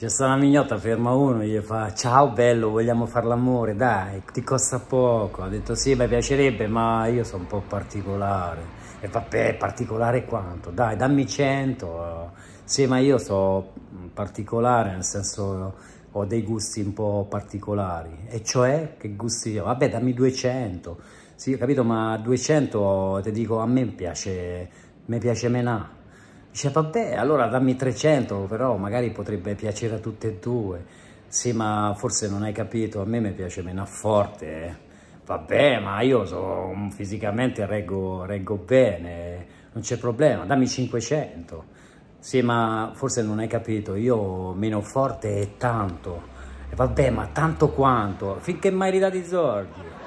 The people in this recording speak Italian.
C'è sta una mignotta, ferma uno, gli fa ciao bello, vogliamo fare l'amore, dai, ti costa poco. Ha detto sì, mi piacerebbe, ma io sono un po' particolare. E vabbè, particolare quanto? Dai, dammi 100. Sì, ma io sono particolare, nel senso ho dei gusti un po' particolari. E cioè, che gusti ho? Vabbè, dammi 200. Sì, ho capito, ma 200 ti dico, a me piace, mi piace menà. Dice, vabbè, allora dammi 300, però magari potrebbe piacere a tutte e due. Sì, ma forse non hai capito, a me mi piace meno forte. Eh. Vabbè, ma io so, fisicamente reggo, reggo bene, non c'è problema, dammi 500. Sì, ma forse non hai capito, io meno forte è tanto. vabbè, ma tanto quanto, finché mai ridati Zorgio.